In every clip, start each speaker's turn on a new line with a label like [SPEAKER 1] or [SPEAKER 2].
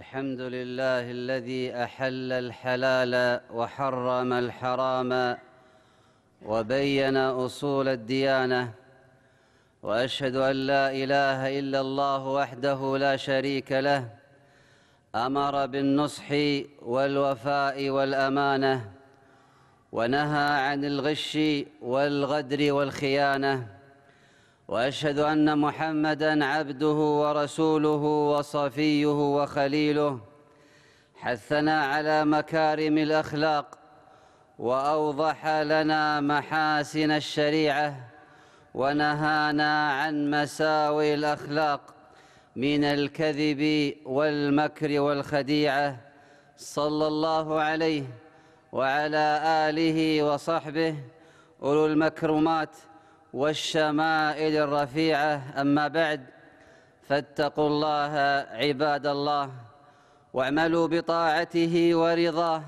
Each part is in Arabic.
[SPEAKER 1] الحمد لله الذي أحل الحلال وحرم الحرام وبين أصول الديانة وأشهد أن لا إله إلا الله وحده لا شريك له أمر بالنصح والوفاء والأمانة ونهى عن الغش والغدر والخيانة واشهد ان محمدا عبده ورسوله وصفيه وخليله حثنا على مكارم الاخلاق واوضح لنا محاسن الشريعه ونهانا عن مساوئ الاخلاق من الكذب والمكر والخديعه صلى الله عليه وعلى اله وصحبه اولو المكرمات والشمائل الرفيعة أما بعد فاتقوا الله عباد الله واعملوا بطاعته ورضاه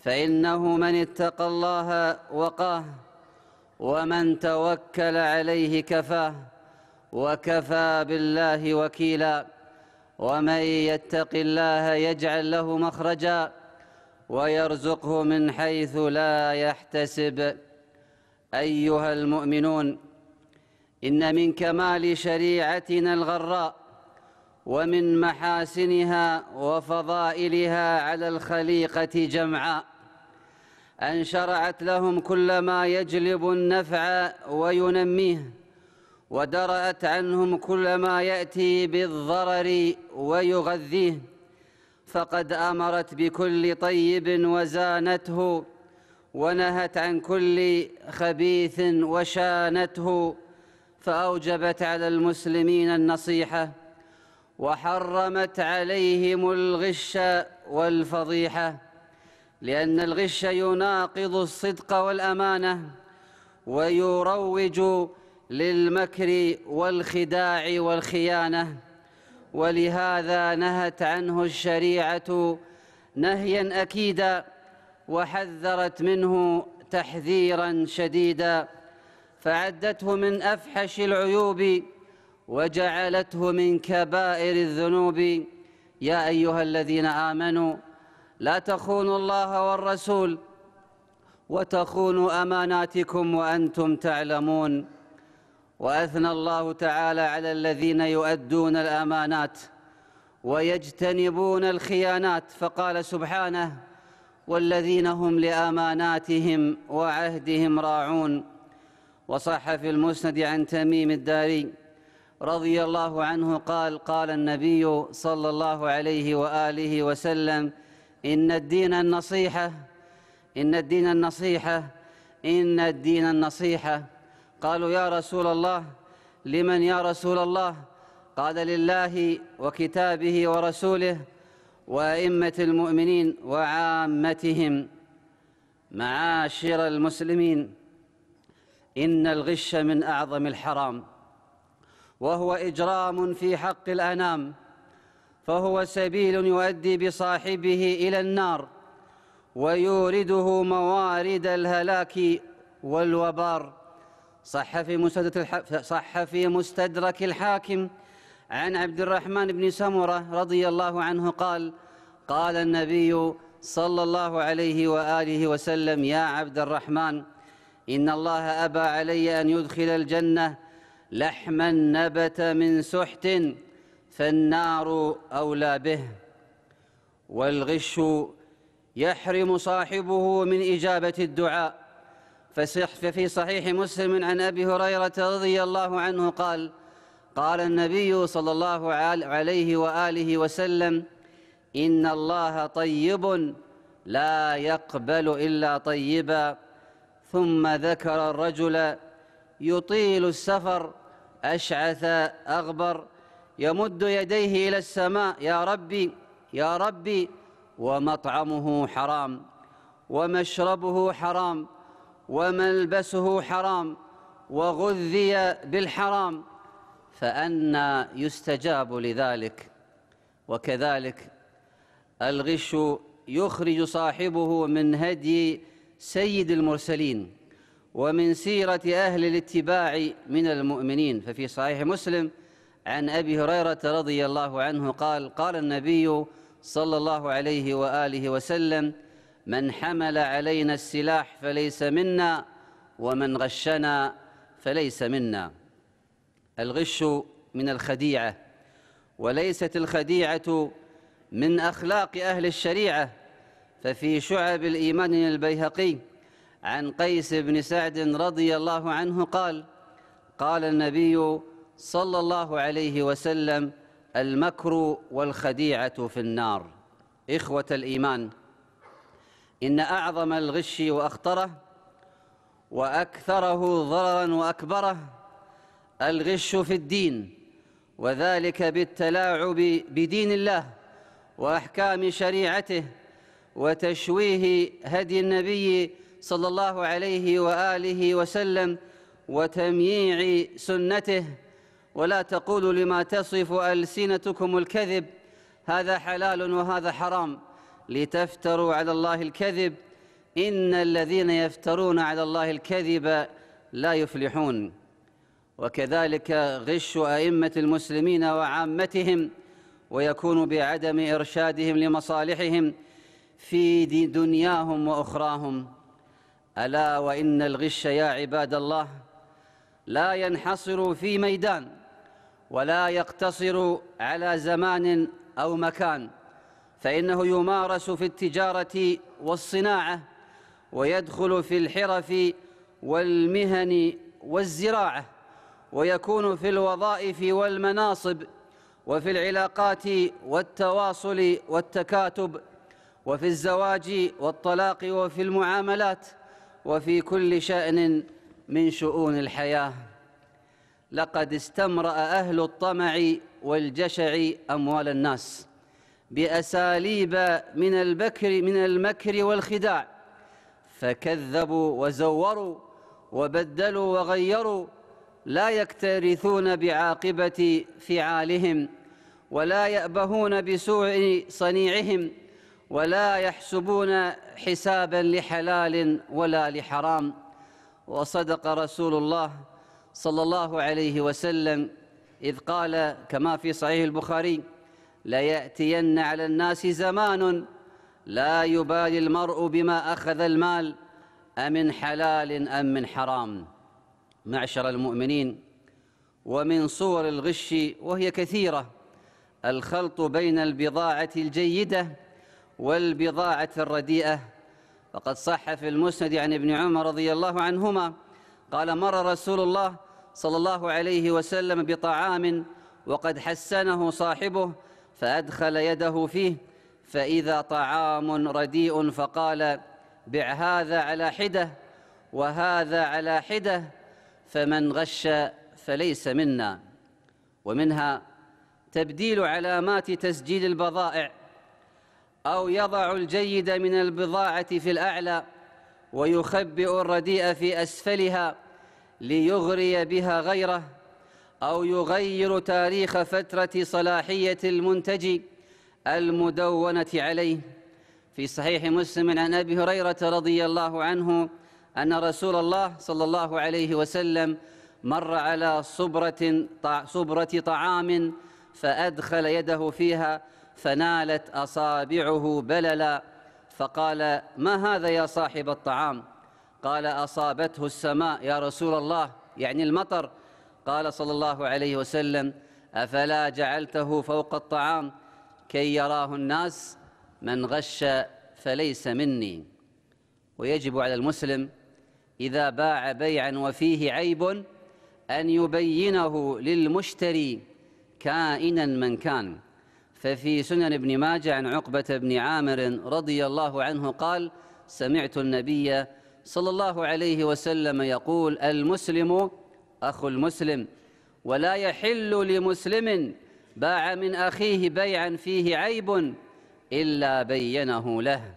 [SPEAKER 1] فإنه من اتقى الله وقاه ومن توكل عليه كفاه وكفى بالله وكيلا ومن يتق الله يجعل له مخرجا ويرزقه من حيث لا يحتسب أيها المؤمنون إن من كمال شريعتنا الغراء ومن محاسنها وفضائلها على الخليقة جمعاء أن شرعت لهم كل ما يجلب النفع وينميه ودرأت عنهم كل ما يأتي بالضرر ويغذيه فقد أمرت بكل طيب وزانته ونهت عن كل خبيث وشانته فأوجبت على المسلمين النصيحة وحرمت عليهم الغش والفضيحة لأن الغش يناقض الصدق والأمانة ويروج للمكر والخداع والخيانة ولهذا نهت عنه الشريعة نهيا أكيداً وحذرت منه تحذيرا شديدا فعدته من افحش العيوب وجعلته من كبائر الذنوب يا ايها الذين امنوا لا تخونوا الله والرسول وتخونوا اماناتكم وانتم تعلمون واثنى الله تعالى على الذين يؤدون الامانات ويجتنبون الخيانات فقال سبحانه والذين هم لأماناتهم وعهدهم راعون وصح في المسند عن تميم الداري رضي الله عنه قال قال النبي صلى الله عليه وآله وسلم إن الدين النصيحة إن الدين النصيحة إن الدين النصيحة قالوا يا رسول الله لمن يا رسول الله قال لله وكتابه ورسوله وأئمة المؤمنين وعامتهم معاشر المسلمين إن الغش من أعظم الحرام وهو إجرام في حق الأنام فهو سبيل يؤدي بصاحبه إلى النار ويورده موارد الهلاك والوبار صح في مستدرك الحاكم عن عبد الرحمن بن سمرة رضي الله عنه قال قال النبي صلى الله عليه وآله وسلم يا عبد الرحمن إن الله أبى علي أن يدخل الجنة لحما نبت من سحت فالنار أولى به والغش يحرم صاحبه من إجابة الدعاء ففي صحيح مسلم عن أبي هريرة رضي الله عنه قال قال النبي صلى الله عليه وآله وسلم إن الله طيب لا يقبل إلا طيبا ثم ذكر الرجل يطيل السفر أشعث أغبر يمد يديه إلى السماء يا ربي يا ربي ومطعمه حرام ومشربه حرام وملبسه حرام وغذي بالحرام فأنى يستجاب لذلك وكذلك الغش يخرج صاحبه من هدي سيد المرسلين ومن سيرة أهل الاتباع من المؤمنين ففي صحيح مسلم عن أبي هريرة رضي الله عنه قال قال النبي صلى الله عليه وآله وسلم من حمل علينا السلاح فليس منا ومن غشنا فليس منا الغش من الخديعة وليست الخديعة من أخلاق أهل الشريعة ففي شعب الإيمان البيهقي عن قيس بن سعد رضي الله عنه قال قال النبي صلى الله عليه وسلم المكر والخديعة في النار إخوة الإيمان إن أعظم الغش وأخطره وأكثره ضررا وأكبره الغش في الدين وذلك بالتلاعب بدين الله واحكام شريعته وتشويه هدي النبي صلى الله عليه واله وسلم وتمييع سنته ولا تقولوا لما تصف السنتكم الكذب هذا حلال وهذا حرام لتفتروا على الله الكذب ان الذين يفترون على الله الكذب لا يفلحون وكذلك غش أئمة المسلمين وعامتهم ويكون بعدم إرشادهم لمصالحهم في دنياهم وأخراهم ألا وإن الغش يا عباد الله لا ينحصر في ميدان ولا يقتصر على زمان أو مكان فإنه يمارس في التجارة والصناعة ويدخل في الحرف والمهن والزراعة ويكون في الوظائف والمناصب وفي العلاقات والتواصل والتكاتب وفي الزواج والطلاق وفي المعاملات وفي كل شأن من شؤون الحياة لقد استمرأ أهل الطمع والجشع أموال الناس بأساليب من البكر من المكر والخداع فكذبوا وزوروا وبدلوا وغيروا لا يكترثون بعاقبة فعالهم ولا يأبهون بسوء صنيعهم ولا يحسبون حسابا لحلال ولا لحرام وصدق رسول الله صلى الله عليه وسلم إذ قال كما في صحيح البخاري ليأتين على الناس زمان لا يبالي المرء بما أخذ المال أمن حلال أم من حرام معشر المؤمنين ومن صور الغش وهي كثيرة الخلط بين البضاعة الجيدة والبضاعة الرديئة فقد صح في المسند عن ابن عمر رضي الله عنهما قال مر رسول الله صلى الله عليه وسلم بطعام وقد حسنه صاحبه فأدخل يده فيه فإذا طعام رديء فقال بع هذا على حدة وهذا على حدة فمن غش فليس منا ومنها تبديل علامات تسجيل البضائع أو يضع الجيد من البضاعة في الأعلى ويخبئ الرديء في أسفلها ليغري بها غيره أو يغير تاريخ فترة صلاحية المنتج المدونة عليه في صحيح مسلم عن أبي هريرة رضي الله عنه أن رسول الله صلى الله عليه وسلم مر على صبرة, صبرة طعام فأدخل يده فيها فنالت أصابعه بللا فقال ما هذا يا صاحب الطعام قال أصابته السماء يا رسول الله يعني المطر قال صلى الله عليه وسلم أفلا جعلته فوق الطعام كي يراه الناس من غش فليس مني ويجب على المسلم إذا باع بيعا وفيه عيب أن يبينه للمشتري كائنا من كان ففي سنن ابن ماجه عن عقبة بن عامر رضي الله عنه قال سمعت النبي صلى الله عليه وسلم يقول المسلم أخو المسلم ولا يحل لمسلم باع من أخيه بيعا فيه عيب إلا بينه له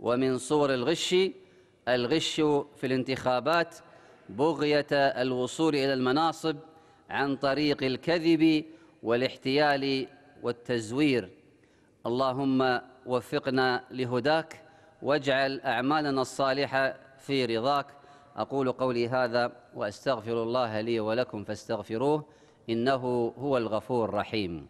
[SPEAKER 1] ومن صور الغش الغش في الانتخابات بغية الوصول إلى المناصب عن طريق الكذب والاحتيال والتزوير اللهم وفقنا لهداك واجعل أعمالنا الصالحة في رضاك أقول قولي هذا وأستغفر الله لي ولكم فاستغفروه إنه هو الغفور الرحيم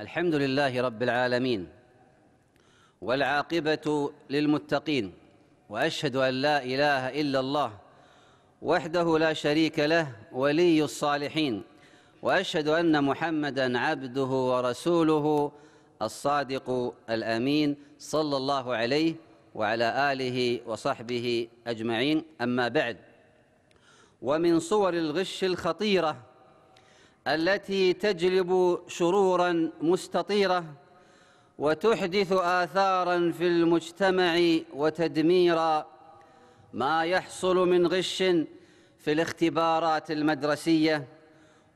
[SPEAKER 1] الحمد لله رب العالمين والعاقبة للمتقين وأشهد أن لا إله إلا الله وحده لا شريك له ولي الصالحين وأشهد أن محمدًا عبده ورسوله الصادق الأمين صلى الله عليه وعلى آله وصحبه أجمعين أما بعد ومن صور الغش الخطيرة التي تجلب شرورا مستطيره وتحدث آثارا في المجتمع وتدميرا ما يحصل من غش في الاختبارات المدرسية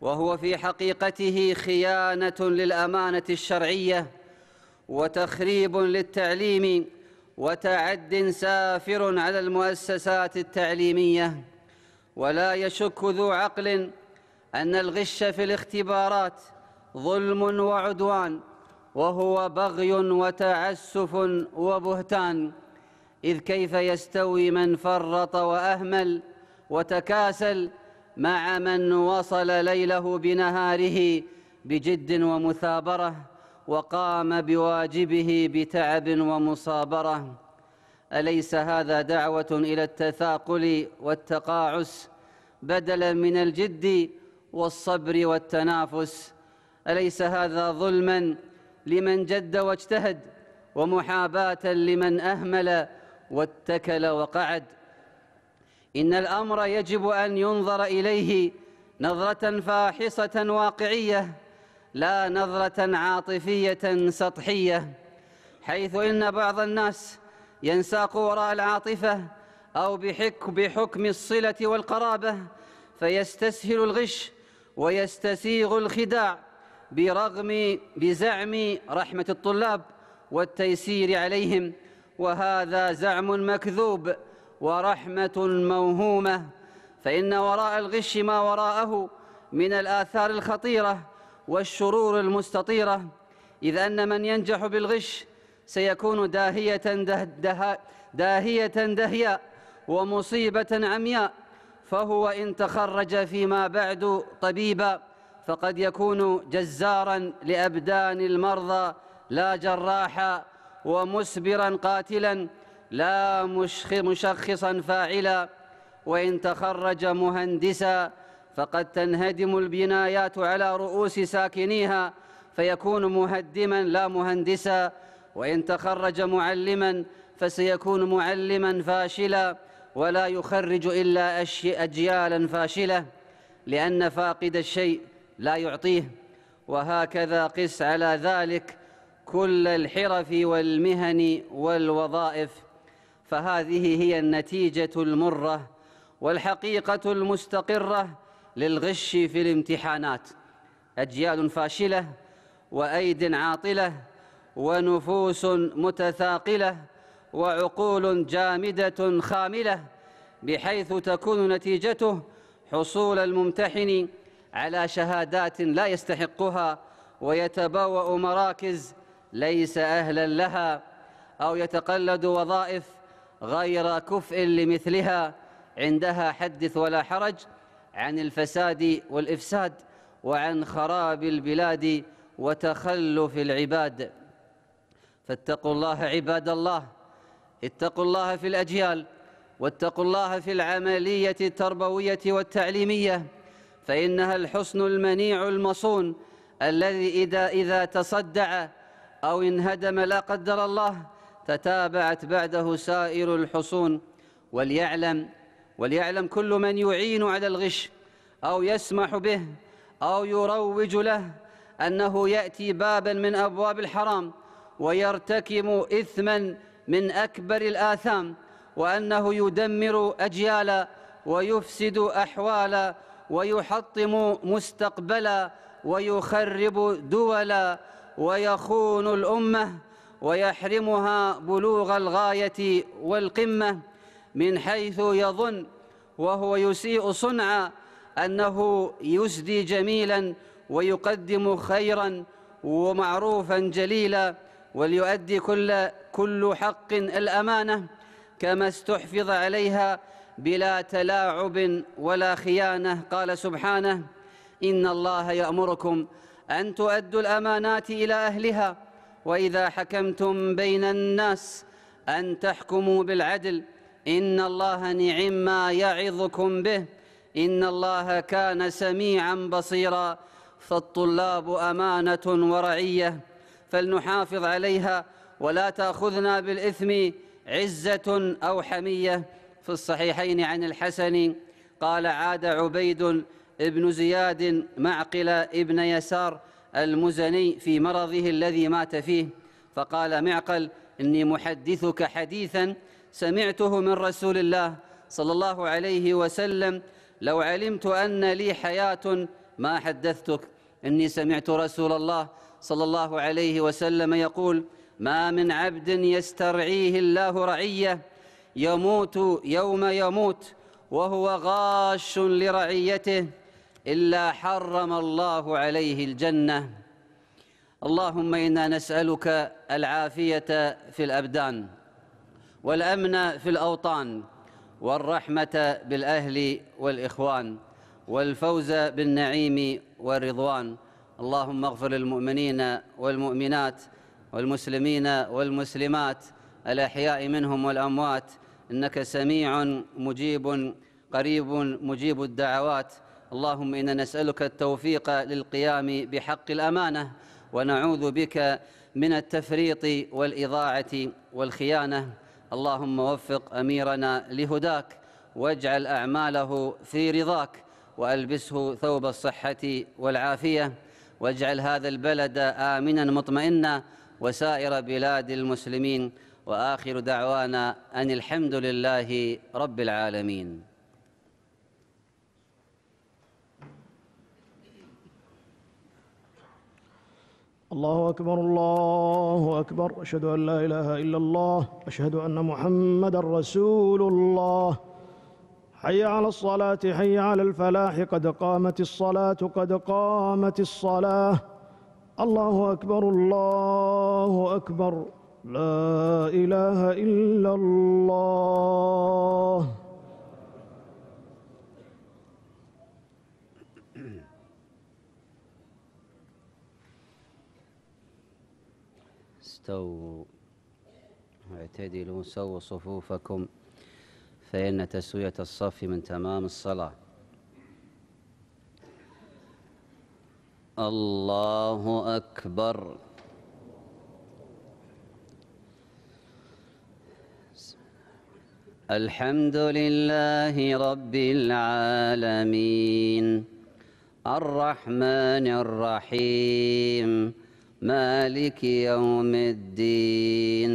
[SPEAKER 1] وهو في حقيقته خيانة للأمانة الشرعية وتخريب للتعليم وتعد سافر على المؤسسات التعليمية ولا يشك ذو عقل أن الغش في الاختبارات ظلم وعدوان وهو بغي وتعسف وبهتان إذ كيف يستوي من فرط وأهمل وتكاسل مع من وصل ليله بنهاره بجد ومثابرة وقام بواجبه بتعب ومصابرة أليس هذا دعوة إلى التثاقل والتقاعس بدلا من الجد والصبر والتنافس اليس هذا ظلما لمن جد واجتهد ومحاباه لمن اهمل واتكل وقعد ان الامر يجب ان ينظر اليه نظره فاحصه واقعيه لا نظره عاطفيه سطحيه حيث ان بعض الناس ينساق وراء العاطفه او بحك بحكم الصله والقرابه فيستسهل الغش ويستسيغ الخداع برغم بزعم رحمة الطلاب والتيسير عليهم وهذا زعم مكذوب ورحمة موهومة فإن وراء الغش ما وراءه من الآثار الخطيرة والشرور المستطيرة إذ أن من ينجح بالغش سيكون داهية دهياء داهية دهياء ومصيبة عمياء فهو إن تخرج فيما بعد طبيبا فقد يكون جزارا لأبدان المرضى لا جراحا ومسبرا قاتلا لا مشخصا فاعلا وإن تخرج مهندسا فقد تنهدم البنايات على رؤوس ساكنيها فيكون مهدما لا مهندسا وإن تخرج معلما فسيكون معلما فاشلا ولا يخرج إلا أجيالا فاشلة لأن فاقد الشيء لا يعطيه وهكذا قس على ذلك كل الحرف والمهن والوظائف فهذه هي النتيجة المرة والحقيقة المستقرة للغش في الامتحانات أجيال فاشلة وأيد عاطلة ونفوس متثاقلة وعقول جامدة خاملة بحيث تكون نتيجته حصول الممتحن على شهادات لا يستحقها ويتبوأ مراكز ليس أهلا لها أو يتقلد وظائف غير كفء لمثلها عندها حدث ولا حرج عن الفساد والإفساد وعن خراب البلاد وتخلف العباد فاتقوا الله عباد الله اتقوا الله في الأجيال واتقوا الله في العملية التربوية والتعليمية فإنها الحسن المنيع المصون الذي إذا, إذا تصدع أو انهدم لا قدر الله تتابعت بعده سائر الحصون وليعلم وليعلم كل من يعين على الغش أو يسمح به أو يروج له أنه يأتي بابا من أبواب الحرام ويرتكم إثماً من أكبر الآثام وأنه يدمر أجيالا ويفسد أحوالا ويحطم مستقبلا ويخرب دولا ويخون الأمة ويحرمها بلوغ الغاية والقمة من حيث يظن وهو يسيء صنعا أنه يسدي جميلا ويقدم خيرا ومعروفا جليلا وليؤدي كل كل حق الأمانة كما استحفظ عليها بلا تلاعب ولا خيانة قال سبحانه إن الله يأمركم أن تؤدوا الأمانات إلى أهلها وإذا حكمتم بين الناس أن تحكموا بالعدل إن الله نعم ما يعظكم به إن الله كان سميعا بصيرا فالطلاب أمانة ورعية فلنحافظ عليها ولا تأخذنا بالإثم عزة أو حمية في الصحيحين عن الحسن قال عاد عبيد ابن زياد معقل ابن يسار المزني في مرضه الذي مات فيه فقال معقل إني محدثك حديثا سمعته من رسول الله صلى الله عليه وسلم لو علمت أن لي حياة ما حدثتك إني سمعت رسول الله صلى الله عليه وسلم يقول ما من عبد يسترعيه الله رعيه يموت يوم يموت وهو غاش لرعيته إلا حرم الله عليه الجنة اللهم إنا نسألك العافية في الأبدان والأمن في الأوطان والرحمة بالأهل والإخوان والفوز بالنعيم والرضوان اللهم اغفر للمؤمنين والمؤمنات والمسلمين والمسلمات الأحياء منهم والأموات إنك سميع مجيب قريب مجيب الدعوات اللهم إنا نسألك التوفيق للقيام بحق الأمانة ونعوذ بك من التفريط والإضاعة والخيانة اللهم وفق أميرنا لهداك واجعل أعماله في رضاك وألبسه ثوب الصحة والعافية واجعل هذا البلد آمنا مطمئنا وسائر بلاد المسلمين وآخر دعوانا أن الحمد لله رب العالمين الله أكبر الله أكبر أشهد أن لا إله إلا الله أشهد أن محمد رسول الله حي على الصلاة حي على الفلاح قد قامت الصلاة قد قامت الصلاة الله أكبر الله أكبر لا إله إلا الله استووا اعتدلوا سووا صفوفكم فإن تسوية الصف من تمام الصلاة الله أكبر الحمد لله رب العالمين الرحمن الرحيم مالك يوم الدين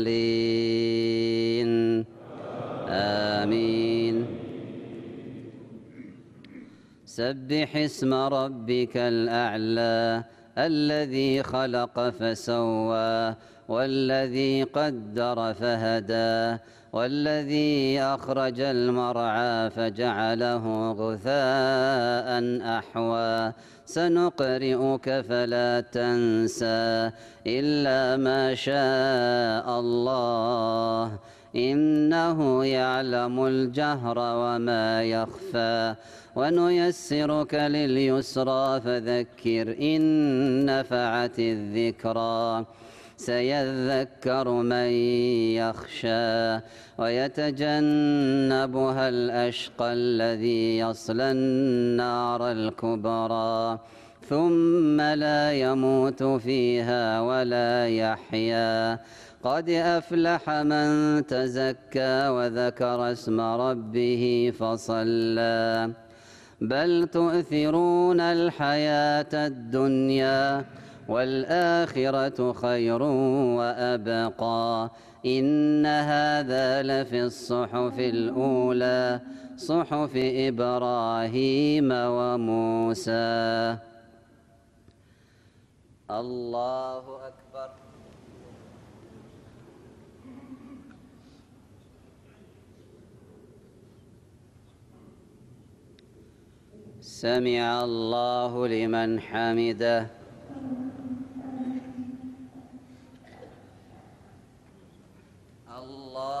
[SPEAKER 1] سبح اسم ربك الأعلى الذي خلق فسوى والذي قدر فهدى والذي أخرج المرعى فجعله غثاء أحوى سنقرئك فلا تنسى إلا ما شاء الله إنه يعلم الجهر وما يخفى ونيسرك لليسرى فذكر إن نفعت الذكرى سيذكر من يخشى ويتجنبها الأشقى الذي يصلى النار الكبرى ثم لا يموت فيها ولا يحيا قد أفلح من تزكى وذكر اسم ربه فصلى بل تؤثرون الحياة الدنيا والآخرة خير وأبقى إن هذا لفي الصحف الأولى صحف إبراهيم وموسى الله أكبر سمع الله لمن حمده الله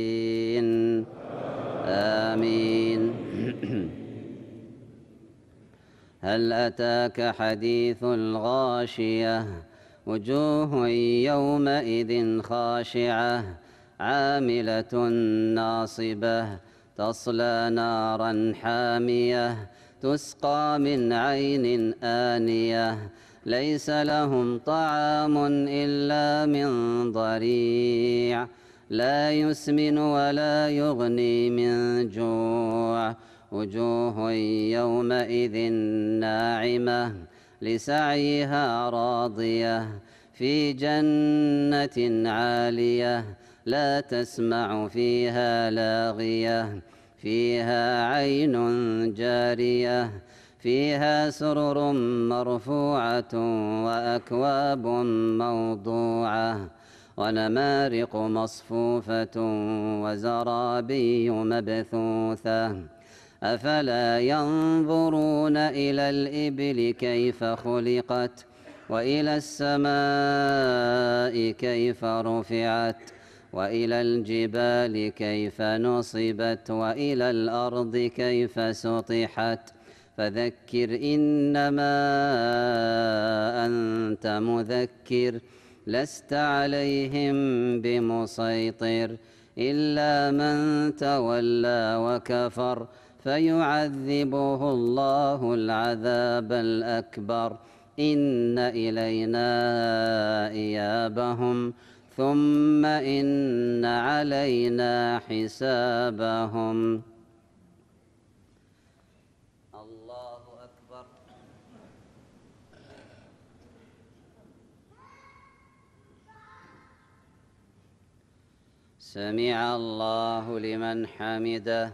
[SPEAKER 1] هل أتاك حديث الغاشية وجوه يومئذ خاشعة عاملة ناصبة تصلى نارا حامية تسقى من عين آنية ليس لهم طعام إلا من ضريع لا يسمن ولا يغني من جوع وجوه يومئذ ناعمة لسعيها راضية في جنة عالية لا تسمع فيها لاغية فيها عين جارية فيها سرر مرفوعة وأكواب موضوعة ونمارق مصفوفة وزرابي مبثوثة أفلا ينظرون إلى الإبل كيف خلقت وإلى السماء كيف رفعت وإلى الجبال كيف نصبت وإلى الأرض كيف سطحت فذكر إنما أنت مذكر لست عليهم بمسيطر إلا من تولى وكفر فيعذبه الله العذاب الأكبر إن إلينا إيابهم ثم إن علينا حسابهم الله أكبر سمع الله لمن حمده